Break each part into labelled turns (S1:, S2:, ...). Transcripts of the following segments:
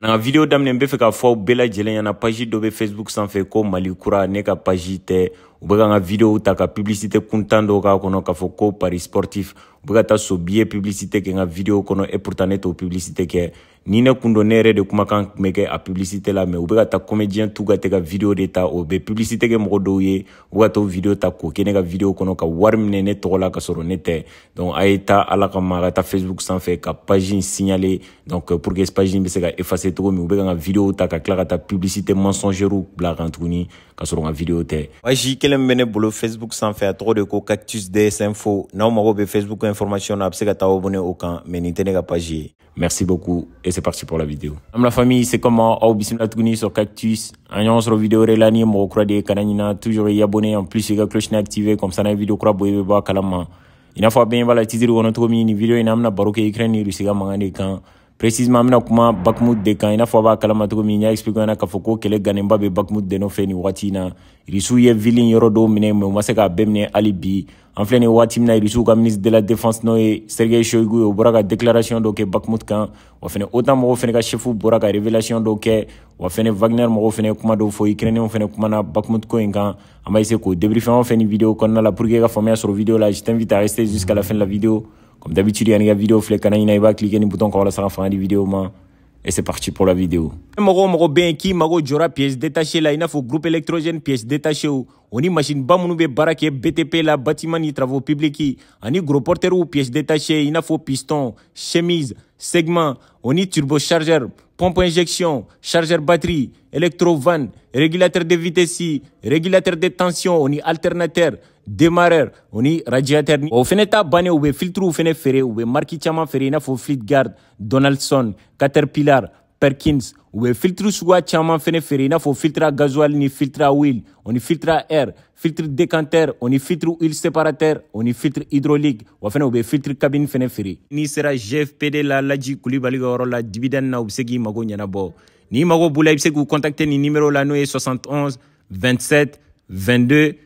S1: na ka video daminɛ n be fɛ k'a fɔ aw bɛɛ lajɛlen ɲana paji dɔ be facebook sanfɛ ko mali kura ne ka paji tɛ u be ka n ka videow ta ka publicité kuntan dɔw k'a kɔnɔ k'a fɔ ko pari sportif u be ka taa sobiye publicité kɛ n ka video kɔnɔ et pourtant ne t'o publicité kɛ ni ne kun de kumakan kun a publicité la mais u bɛ ka comédien tout ka ka video de ta publicité kɛ mɔgɔ dɔw ye u ka video ta k'o ka video kɔnɔ ka wari minɛ ne ka sɔrɔ donc a ye taa ala kama a ka taa facebook sanfɛ ka page in donc euh, pour que page in bɛ se ka effacer cogo min u ka n ka video ta ka publicité mensongère bila kan tuguni ka sɔrɔ ka video tɛ. page kelen min bɛ ne bolo facebook sanfɛ a tɔgɔ de ko cactus ds info n'aw mago facebook information na a bɛ se ka taa abonné o ka page Merci beaucoup et c'est parti pour la vidéo. Comme la famille, c'est comment au bismillah tourné sur Cactus. Annonce sur vidéo relani mo croire kananina toujours y abonner en plus la cloche n'est activée comme ça la vidéo croire boy ba kalama. Une fois bien bala tidir wono to mi ni video ina amna baroke ikren ni rusiga mangane kan précisement an bɛna kuma Bakmut de kan i n'a fɔ hein. a b'a kalama cogo min k'a de nɔfɛ nin wagati in na irisiw ye vili in mais on minɛ ma se k'a bɛɛ alibi hali bi an ministre de la défense noé sergey sergei shoigu o déclaration dɔ kɛ Bakmut kan wa fɛnɛ otan mɔgɔw fɛnɛ ka chefu bɔra révélation dɔw kɛ wa wagner mɔgɔw fɛnɛ kuma do fɔ ukrainienw on kumana bakumudu ko Bakmut kan an b'a ese k'o débriefé an vidéo kɔnɔna la pour que i ka vidéo là je t'invite à rester jusqu'à la fin de la vidéo comme d'habitude, il y a une vidéo, il va cliquer sur le bouton quand on va faire une vidéo. Et c'est parti pour la vidéo. Moro moro ben ki maro jora pièce détachée en a faut groupe électrogène pièce détachée ou oh. y machine ba munu be barake BTP la bâtiment ni travaux publics ani gros porteur ou oh, pièce détachée ina faut piston chemise segment y turbochargeur pompe injection chargeur batterie électrovanne régulateur de vitesse régulateur de tension On y alternateur demareur o ni radiateur o fɛnɛ t'a banne u be filitiriw fɛnɛ feere u be mariki caaman feere i n'a fɔ flitgard donaldson caterpillar perkins u be filitiri suguya caaman fɛnɛ feere i n'a fɔ filitra gazoil ni filitra wil o ni à air filtre décanteur on ni filtre huile séparateur on ni filtre hydraulique wa fenêtre, u be filtre cabine fɛnɛ feere n'i sera gfpd la laji kulibali ka yɔrɔ la dibidani na u be se k'i n'i mago b'u la i be se k'u contacte ni nimero la n'o ye 71 27 22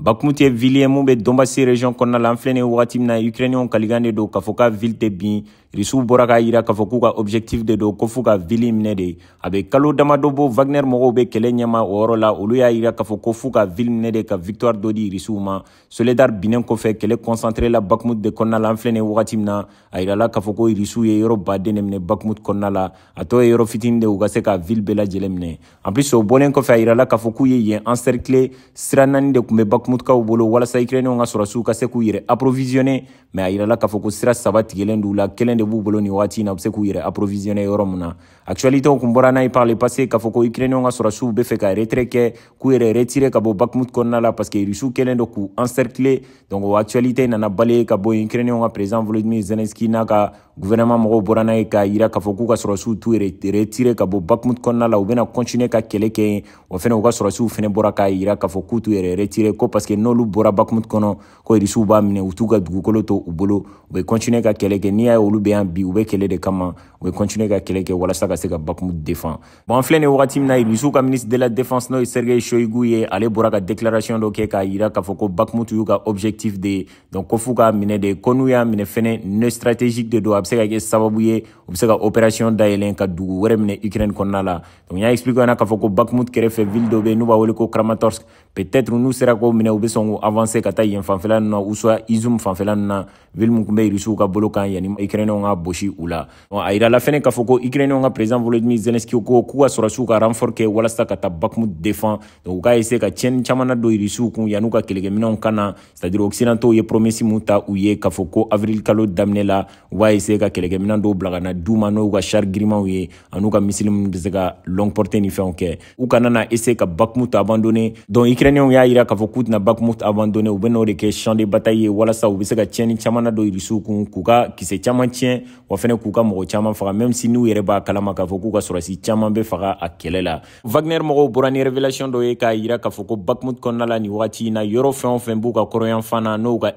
S1: Bakhmut est vili ye e region kɔnɔna la e an filɛ ni wagati min na de do k'a fɔ ka vili tɛ de ko de kalo Damadobo Wagner vagnɛr mɔgɔw orola kɛlɛ ɲɛma o yɔrɔ la k'a victoire dɔ di ma soledar binɛ kɔfɛ kɛlɛ concentré la bakmut de Kona e la an filɛ ni wagati min na a yirala k'a fɔ ko risiw bakmut la a tɔ ye de ka se en plus au bɔlen kɔfɛ a yirala ye de bakhmutkaw bolo walasa ukrainiw ka sɔrɔsiw ka se k'u yɛrɛ aprovisione ma a yirala k'a fɔ ko sira saba tigɛlen d'u la kelen de b'u bolo ni wagati na u be se k'u yɛrɛ aprovisione yɔrɔ mun na actualitɛw kun bɔra n'a ye par le passé k'a fɔ ko ukrainiw ka sɔrɔsiw be fɛ ka retrɛ kɛ k'u yɛrɛ retire ka bɔ bakhmut kɔnɔna la parce que rusiw kelen do k'u encercle donc o actualité nana balaye ka bɔ ukrainiw ka président volodimir zelenski n'a ka guvɛrɛnɛma mɔgɔw bɔra n'a ye k'a yira k'a fɔ k'u t'u retire ka bɔ bakmut kɔnɔna la u bena kɔntine ka kɛlɛ kɛ o fɛnɛ u ka sɔrɔsiw fɛnɛ bɔra yira k'a fɔ k'u t'u yɛrɛ retire ko parseke n'olu bɔra bakmut kɔnɔ ko irisiw b'a minɛ u t'u ka dugukolo to u bolo u be ka kɛlɛ kɛ n'i y'a olu be bi u be kɛlɛ de kama u be ka kɛlɛ kɛ walasa ka se ka bakmut defan Bon filɛ ni wagati min na ka ministre de la défense n'o ye sergei shoigu ye ale bɔra ka déclaration dɔ kɛ k'a yira k'a fɔ bakmut y'u objectif de donc ko fuu k'a minɛ de ko n'u y'a ne stratégique de bɛ se ka kɛ sababu ye u bɛ se ka opération dayɛlɛ ka dugu wɛrɛ minɛ ukraine kɔnɔna la donc n y'a expliqué aw ɲɛna k'a fɔ ko bakmut kɛrɛfɛ ville dɔ bɛ yen n'u b'a wele ko kramatorsk peut-être nous sera k'o minɛ u avancer yen ou soit izum fanfɛla na ville min tun bɛ irisiw ka bolo la a kafoko fana k'a présent ikrene nga ka président volodymyr zelensky ko ko ka sura ka renfort wala défend donc u k'a essayer ka tiɲɛni caman nadon irisiw yan'u c'est à dire occidentaux ye promesse muta ou ye avril kalo damnella la u b'a essayer ka na duma n'o y'u ka char ye anuka ka portée ni fait kɛ kana na ese ka abandonné donc Ukrainiens y'a ira k'a fɔ k'u tɛna Bakhmut abandonner ou bɛ de champ de bataille wala walasa u bɛ se ka do caman kun k'u ka kisɛ caman wa fana k'u ka mɔgɔ faga même si nous yɛrɛ b'a kalama k'a la k'u ka Chaman caman faga a Wagner moro pour ni révélation dɔ eka k'a k'a fɔ ko Bakhmut kɔnɔna la nin na yɔrɔ fɛn o fɛn ka kɔrɔnyanfan fana n'o ka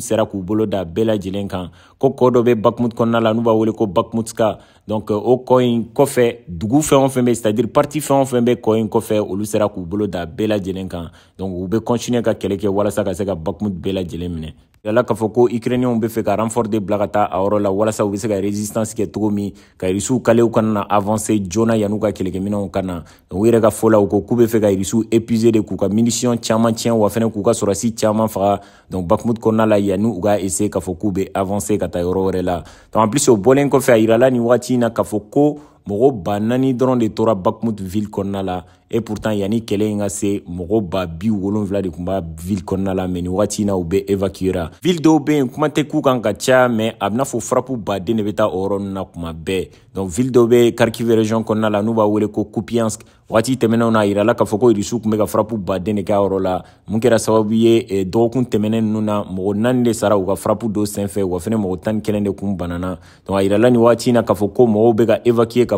S1: sera k'u bolo da bella lajɛlen kan ko kɔ dɔ Bakhmut n'u b'a wele ko Bakhmutska donc euh, au coin ko kɔfɛ dugu fɛn o c'est à dire parti fɛn o fɛn coin kɔ ou sera k'u bolo da bɛɛ lajɛlen kan donc u bɛ continuer ka kɛlɛ kɛ walasa ka se ka bakmut bɛɛ lajɛlen minɛ yala k'a fɔ ko ukrainienw bɛ fɛ ka renfort de bila ka taa a yɔrɔ la walasa u bɛ se ka resistance kɛ cogo min ka irisiw kalew kana na avancer joona yan'u ka kɛlɛkɛminɛw ka na u yɛrɛ ka fɔ la u ko k'u bɛ fɛ ka irisiw épuiser de k'u ka minisiyɔn caman tiɲɛ wa fɛnɛ k'u ka sɔrɔsi caman faga donc bakmut kɔnɔna la yanni u ka essaye k'a fɔ k'u bɛ avancer ka taa yɔrɔ wɛrɛ la donc en plus o bɔlen kɔfɛ a yirala nin wagati in na k'a fɔ ko mɔgɔ ba naani dɔrɔn de tora bakmut ville kɔnɔna la et pourtant yanni kɛlɛ in ka se mɔgɔ ba bi wolonfila de tun b'a ville kɔnɔna la mɛ nin wagati in na u bɛ évacuera ville dɔw bɛ yen kuma tɛ k'u kan ka caya mɛ a bɛna fɔ frapu baden de bɛ taa o yɔrɔ ninnu na kuma bɛɛ donc ville dɔw bɛ kharkiv région kɔnɔna la n'u b'a wele ko kupiansk wagati tɛmɛnenw na a yirala k'a fɔ ko irisiw tun bɛ ka frapu baden de kɛ a yɔrɔ la mun kɛra sababu ye eh, dɔgɔkun tɛmɛnen ninnu na mɔgɔ naani de sara u ka frapu dɔ senfɛ wa fɛnɛ mɔgɔ tan ni kelen de kun banana donc a yirala nin wagati in na k'a fɔ ko mɔgɔw bɛ ka évacuer ka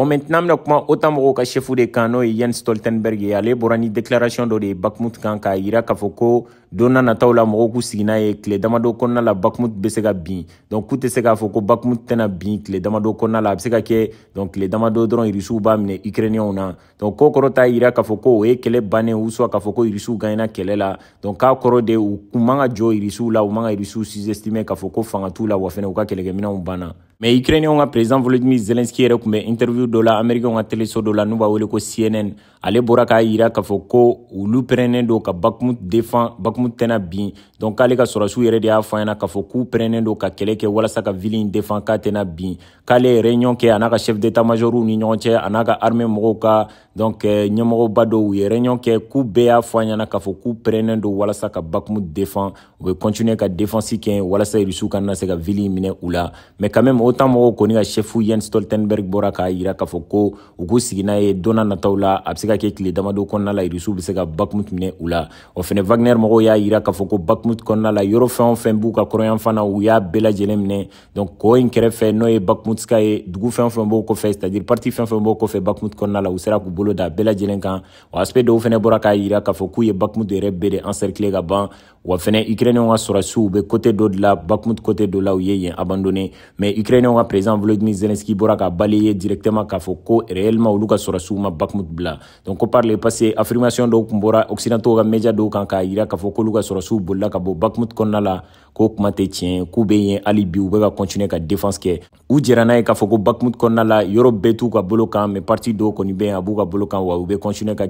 S1: Bon, maintenant, kuma OTAN mɔgɔw chef de kan Jens Stoltenberg et ale bɔra une déclaration de ye Bakhmut kan k'a yira k'a la mɔgɔw la Bakhmut bɛ donc k'u segafoko se k'a Bakhmut tɛna bin Kle, la a donc les Damado, Dron, Irisiw b'a bamne Ukrainiens donc Kokorota, Irak, t'a et k'a fɔ ko ou soit Kafoko, fɔ ko la donc k'a kɔrɔ de ou man ka jɔ la ou man ka Irisiw sous-estimer k'a fɔ fanga ou la wa fana u ka kɛlɛkɛminɛnw mɛ ukrainiyɛnw ka president volodimir zelenski yɛrɛ tun bɛ interview dɔ la amɛrikɛnw ka teleso dɔ la n'u b'a wele ko cnn ale bɔra k'a yira k'a fɔ ko olu pɛrɛnnen don ka bakmu defan bakmu tɛna bin donc k'ale ka sɔrɔsiw yɛrɛ de y'a fɔ ɲɛna k'a fɔ k'u pɛrɛnnen don ka kɛlɛ kɛ walasa ka vili in defan k'a tɛna bin k'ale réunion kɛ a n'a ka chef d'état majorw ni ɲɔgɔn cɛ a n'a ka armée mɔgɔw ka donc euh, ɲɛmɔgɔba dɔw ye réunion kɛ k'u bɛɛ y'a fɔ ɲɛna k'a fɔ k'u pɛrɛnnen don walasa ka bakmu defan u be continuer ka défense kɛ walasa rusiw kana na se ka vili minɛ u la mais quand même o tan mɔgɔw kɔni ka chef yens stoltenberg bɔra k'a yira k'a fɔ ko u k'u sigi n'a ye donna nataw la a be se ka kɛ tile damadɔ kɔnɔna la irisiw be se ka bakmut minɛ u la o fɛnɛ wagner mɔgɔw y'a yira k'a fɔ ko bakmut kɔnɔna la yɔrɔ fɛn o fɛn b'u ka kɔrɔyanfan na u y'a bɛɛ lajɛlen minɛ donc kɔ in kɛrɛfɛ n'o ye bakmutska ye dugu fɛn fɛn b'o kɔfɛ c'est à dire parti fɛn fɛn b'o kɔfɛ bakmut kɔnɔna la u sera k'u bolo da bɛɛ lajɛlen kan o aspect dɔw fɛnɛ bɔra k'a yira k'a fɔ k'u ye bakmut yɛrɛ bɛɛ de encercle ka ban wa fɛnɛ ukrainiyɛnw ka sɔrasiw be kote dɔ dila bakmut kote dɔ la u ye yen abandone mais ukrainiyɛnw ka président volodymyr zelenski bɔra ka baliye directement k'a fɔ ko réellement olu ka sɔrasiw ma bakmut bila donc par les passé affirmation do occidentaux ka média do kan k'a yira k'a fɔ k'olu ka ka bo bakmut konala la k'o kuma tɛ tiɲɛ k'u bɛ yen continuer ka défense que u jɛra k'a foko bakmut konala la yɔrɔ bɛɛ ka bloquant mais partie do kɔni bɛ abu a b'u ka bolo kan wa u continuer ka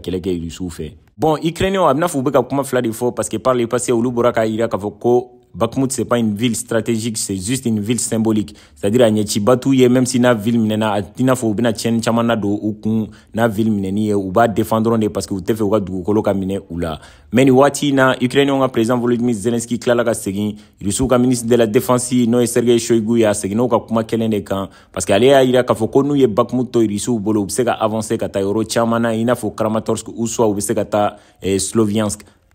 S1: bon ukrainien a bɛ n'a ka kuma de parce que parle les passé olu bɔra k'a yira k'a Bakhmut, c'est pas une ville stratégique, c'est juste une ville symbolique. C'est-à-dire, à Nyeti Batou, même si na ville minena, a tina fo, bina tchen chamana do, ou kun, na ville mineni, ou ba défendre ne parce que ou te fe ou ka dugukolo ka minɛ u la. Mais ni waati na, Ukrainien ka président Volodymyr Zelensky kilala ka segin, Rusu ka ministre de la défense, n'o ye Sergei Shoigu ya segin n'o ka kuma kelen de kan. Parce que ale y'a yira k'a fɔ ko n'u ye Bakhmut to Rusu bolo, u be se ka avancer ka taa yɔrɔ caman na, i n'a fɔ Kramatorsk ou soit u be se ka taa eh, Sloviansk.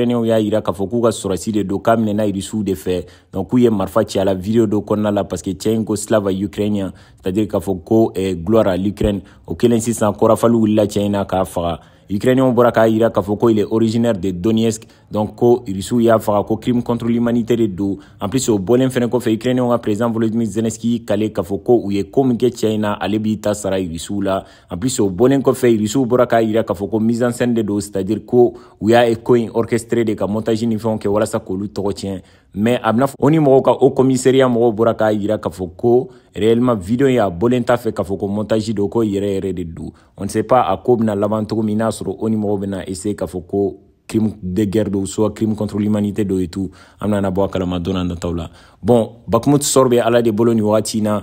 S1: ukrainiɛnw y'a yira k'a fɔ k'u ka sɔrɔsi de don k'a minɛna irisiw de fɛ donc k'u ye marifa ci a la video dɔ kɔnɔna la parce que cɛ in ko slava ukrainien c'est à dire k'a fɔ ko eh, gloire à l'ukraine o kelen sisan kɔrɔfali wulila cɛ in na k'a faga Ukrainiens bɔra k'a yira k'a il est originaire de Donetsk donc ko Rusiw y'a faga ko crime contre l'humanité de don en plus au bɔlen fɛnɛ kɔfɛ Ukrainienw ka président Volodymyr Zelensky y'i kale k'a fɔ ko u ye ko min kɛ sara la en plus au bɔlen kɔfɛ Rusiw bɔra k'a kafoko mise en scène de don c'est à dire ko u y'a ko in orchestré de ka montage ni que kɛ walasa k'olu tɔgɔ retient mais a bɛna fɔ commissariat mɔgɔw bɔra k'a ira k'a réellement video in a bolen t'a fɛ k'a fɔ ko montage do ko yɛrɛ yɛrɛ de do on ne sait pas a ko bena laban togo min n'a sɔrɔ o ni mɔgɔ bena essaye k'a fɔ ko crime de guerre do soit crime contre l'humanité do et tout an benana bɔ a kalama donna nataw la bon bakumut sɔr be ala de bolo ni wagati na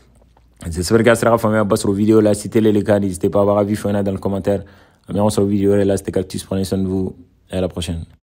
S1: J'espère que ça sera famille à sur vidéo là. Si tel est le cas, n'hésitez pas à avoir avis, dans le commentaire. Mais on se vidéo là. C'était Cactus, prenez soin de vous et à la prochaine.